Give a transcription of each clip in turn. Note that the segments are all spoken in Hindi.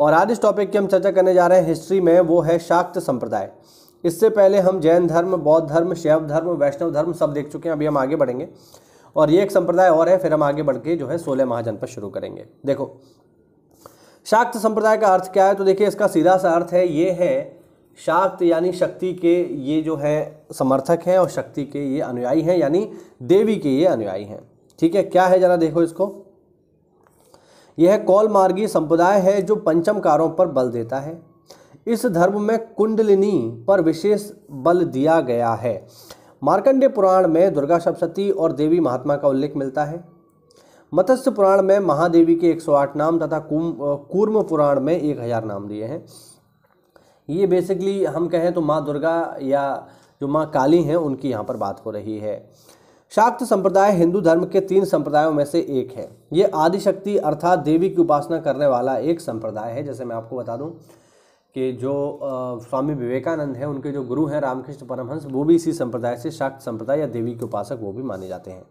और आज इस टॉपिक की हम चर्चा करने जा रहे हैं हिस्ट्री में वो है शाक्त संप्रदाय इससे पहले हम जैन धर्म बौद्ध धर्म शैव धर्म वैष्णव धर्म सब देख चुके हैं अभी हम आगे बढ़ेंगे और ये एक संप्रदाय और है फिर हम आगे बढ़ के जो है सोलह महाजन पर शुरू करेंगे देखो शाक्त संप्रदाय का अर्थ क्या है तो देखिए इसका सीधा सा अर्थ है ये है शाक्त यानी शक्ति के ये जो है समर्थक हैं और शक्ति के ये अनुयायी हैं यानी देवी के ये अनुयायी हैं ठीक है क्या है जरा देखो इसको यह कौलमार्गी संप्रदाय है जो पंचमकारों पर बल देता है इस धर्म में कुंडलिनी पर विशेष बल दिया गया है मार्कंडेय पुराण में दुर्गा सप्तती और देवी महात्मा का उल्लेख मिलता है मत्स्य पुराण में महादेवी के 108 नाम तथा कूर्म पुराण में 1000 नाम दिए हैं ये बेसिकली हम कहें तो माँ दुर्गा या जो माँ काली हैं उनकी यहाँ पर बात हो रही है शाक्त संप्रदाय हिंदू धर्म के तीन संप्रदायों में से एक है ये आदिशक्ति अर्थात देवी की उपासना करने वाला एक संप्रदाय है जैसे मैं आपको बता दूं कि जो स्वामी विवेकानंद हैं उनके जो गुरु हैं रामकृष्ण परमहंस वो भी इसी संप्रदाय से शाक्त संप्रदाय या देवी के उपासक वो भी माने जाते हैं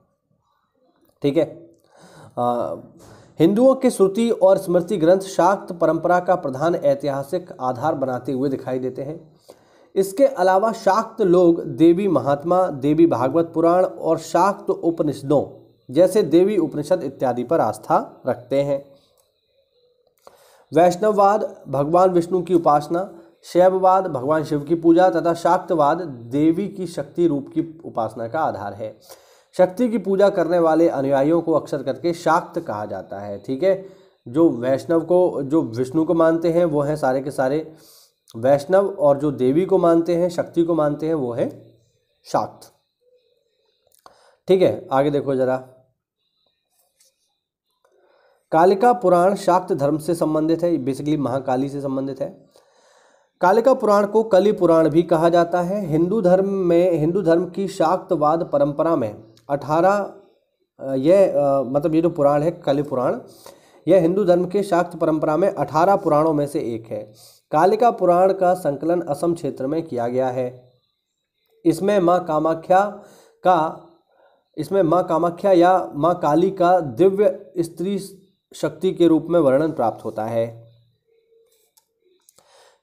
ठीक है हिंदुओं के श्रुति और स्मृति ग्रंथ शाक्त परंपरा का प्रधान ऐतिहासिक आधार बनाते हुए दिखाई देते हैं इसके अलावा शाक्त लोग देवी महात्मा देवी भागवत पुराण और शाक्त उपनिषदों जैसे देवी उपनिषद इत्यादि पर आस्था रखते हैं वैष्णववाद भगवान विष्णु की उपासना शैववाद भगवान शिव की पूजा तथा शाक्तवाद देवी की शक्ति रूप की उपासना का आधार है शक्ति की पूजा करने वाले अनुयायियों को अक्सर करके शाक्त कहा जाता है ठीक है जो वैष्णव को जो विष्णु को मानते हैं वो हैं सारे के सारे तो वैष्णव और जो देवी को मानते हैं शक्ति को मानते हैं वो है शाक्त ठीक है आगे देखो जरा कालिका पुराण शाक्त धर्म से संबंधित है बेसिकली महाकाली से संबंधित है कालिका पुराण को कली पुराण भी कहा जाता है हिंदू धर्म में हिंदू धर्म की शाक्तवाद परंपरा में अठारह यह मतलब ये जो पुराण है कली पुराण यह हिंदू धर्म के शाक्त परंपरा में अठारह पुराणों में से एक है कालिका पुराण का संकलन असम क्षेत्र में किया गया है इसमें माँ कामाख्या का इसमें माँ कामाख्या या माँ काली का दिव्य स्त्री शक्ति के रूप में वर्णन प्राप्त होता है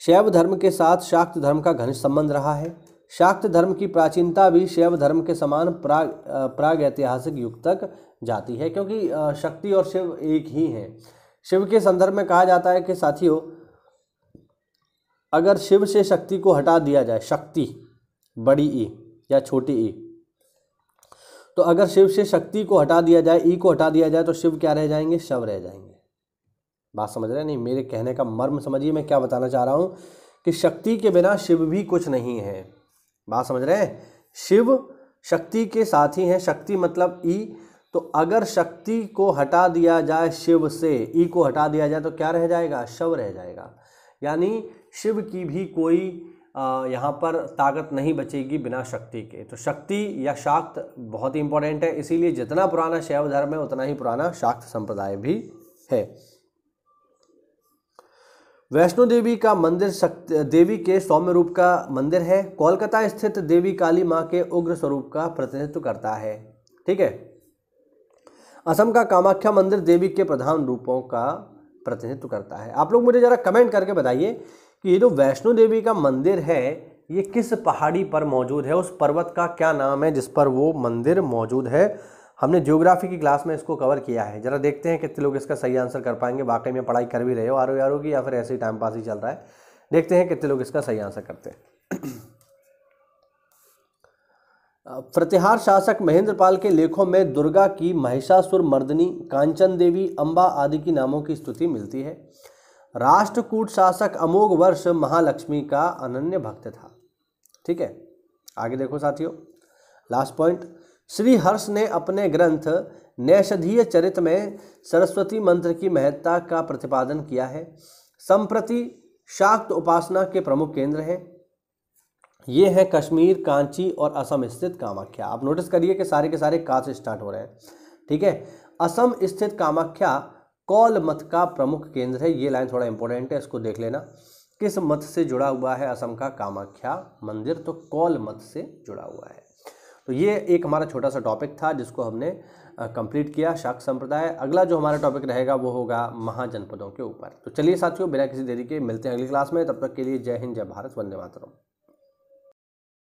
शैव धर्म के साथ शाक्त धर्म का घनिष्ठ संबंध रहा है शाक्त धर्म की प्राचीनता भी शैव धर्म के समान प्राग प्राग ऐतिहासिक युग तक जाती है क्योंकि शक्ति और शिव एक ही हैं शिव के संदर्भ में कहा जाता है कि साथियों अगर शिव से शक्ति को हटा दिया जाए शक्ति बड़ी ई या छोटी ई तो अगर शिव से शक्ति को हटा दिया जाए ई को हटा दिया जाए तो शिव क्या रह जाएंगे शव रह जाएंगे बात समझ रहे नहीं मेरे कहने का मर्म समझिए मैं क्या बताना चाह रहा हूँ कि शक्ति के बिना शिव भी कुछ नहीं है बात समझ रहे हैं शिव शक्ति के साथ ही है शक्ति मतलब ई तो अगर शक्ति को हटा दिया जाए शिव से ई को हटा दिया जाए तो क्या रह जाएगा शव रह जाएगा यानी शिव की भी कोई यहाँ पर ताकत नहीं बचेगी बिना शक्ति के तो शक्ति या शाक्त बहुत ही इंपॉर्टेंट है इसीलिए जितना पुराना शैव धर्म है उतना ही पुराना शाक्त संप्रदाय भी है वैष्णो देवी का मंदिर शक्ति देवी के सौम्य रूप का मंदिर है कोलकाता स्थित देवी काली माँ के उग्र स्वरूप का प्रतिनिधित्व करता है ठीक है असम का कामाख्या मंदिर देवी के प्रधान रूपों का प्रतिनिधित्व करता है आप लोग मुझे ज़रा कमेंट करके बताइए कि ये जो वैष्णो देवी का मंदिर है ये किस पहाड़ी पर मौजूद है उस पर्वत का क्या नाम है जिस पर वो मंदिर मौजूद है हमने ज्योग्राफी की क्लास में इसको कवर किया है ज़रा देखते हैं कितने लोग इसका सही आंसर कर पाएंगे वाकई में पढ़ाई कर भी रहे हो आर ओ की या फिर ऐसे ही टाइम पास ही चल रहा है देखते हैं कितने लोग इसका सही आंसर करते हैं प्रतिहार शासक महेंद्र पाल के लेखों में दुर्गा की महिषासुर मर्दनी कांचन देवी अंबा आदि की नामों की स्तुति मिलती है राष्ट्रकूट शासक अमोघ वर्ष महालक्ष्मी का अनन्य भक्त था ठीक है आगे देखो साथियों लास्ट पॉइंट श्री हर्ष ने अपने ग्रंथ नैषधीय चरित में सरस्वती मंत्र की महत्ता का प्रतिपादन किया है संप्रति शाक्त उपासना के प्रमुख केंद्र हैं ये है कश्मीर कांची और असम स्थित कामाख्या आप नोटिस करिए कि सारे के सारे का से स्टार्ट हो रहे हैं ठीक है असम स्थित कामाख्या कौल मत का प्रमुख केंद्र है ये लाइन थोड़ा इंपॉर्टेंट है इसको देख लेना किस मत से जुड़ा हुआ है असम का कामाख्या मंदिर तो कौल मत से जुड़ा हुआ है तो ये एक हमारा छोटा सा टॉपिक था जिसको हमने कंप्लीट किया शाक संप्रदाय अगला जो हमारा टॉपिक रहेगा वो होगा महाजनपदों के ऊपर तो चलिए साथियों बिना किसी देरी के मिलते हैं अगली क्लास में तब तक के लिए जय हिंद जय भारत वंदे मातरम